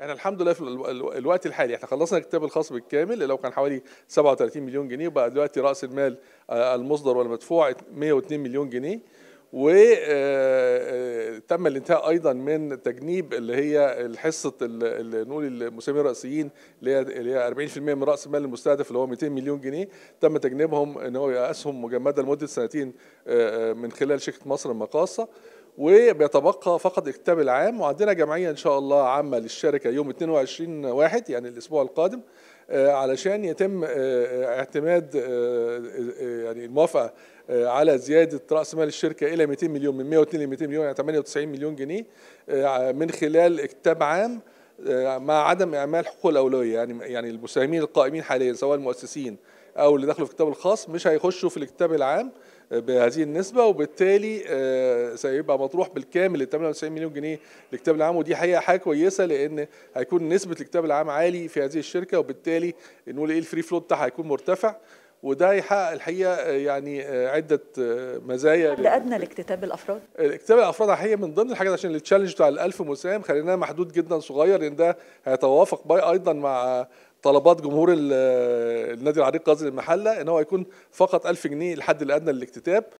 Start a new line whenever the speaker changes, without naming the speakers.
احنا الحمد لله في الوقت الحالي احنا خلصنا الكتاب الخاص بالكامل اللي هو كان حوالي 37 مليون جنيه وبقى دلوقتي راس المال آه، المصدر والمدفوع 102 مليون جنيه وتم آه، آه، الانتهاء ايضا من تجنيب اللي هي الحصه اللي نقول المساهمين الرئيسيين اللي هي 40% من راس المال المستهدف اللي هو 200 مليون جنيه تم تجنيبهم ان هو يبقى اسهم مجمده لمده سنتين من خلال شركه مصر المقاصه وبيتبقى فقط الكتاب العام وعندنا جمعيه ان شاء الله عامه للشركه يوم 22 واحد يعني الاسبوع القادم آه، علشان يتم آه، آه، اعتماد يعني الموافقه على زياده راس مال الشركه الى 200 مليون من 102 ل 200 مليون يعني 98 مليون جنيه من خلال كتاب عام مع عدم اعمال حقوق الاولويه يعني يعني المساهمين القائمين حاليا سواء المؤسسين او اللي دخلوا في الكتاب الخاص مش هيخشوا في الكتاب العام بهذه النسبة وبالتالي آه، سيبقى مطروح بالكامل ال 98 مليون جنيه للكتاب العام ودي حقيقة حاجة كويسة لأن هيكون نسبة الكتاب العام عالي في هذه الشركة وبالتالي نقول إيه الفري فلوت بتاعها هيكون مرتفع وده يحقق الحقيقه آه، يعني آه، عده آه، مزايا حد ادنى
لاكتتاب الافراد
الاكتتاب الافراد الحقيقه من ضمن الحاجات عشان التشالنج بتاع ال 1000 مساهم خليناه محدود جدا صغير لان ده هيتوافق باي ايضا مع طلبات جمهور النادي العريق غزل المحله ان هو يكون فقط 1000 جنيه الحد الادنى للاكتتاب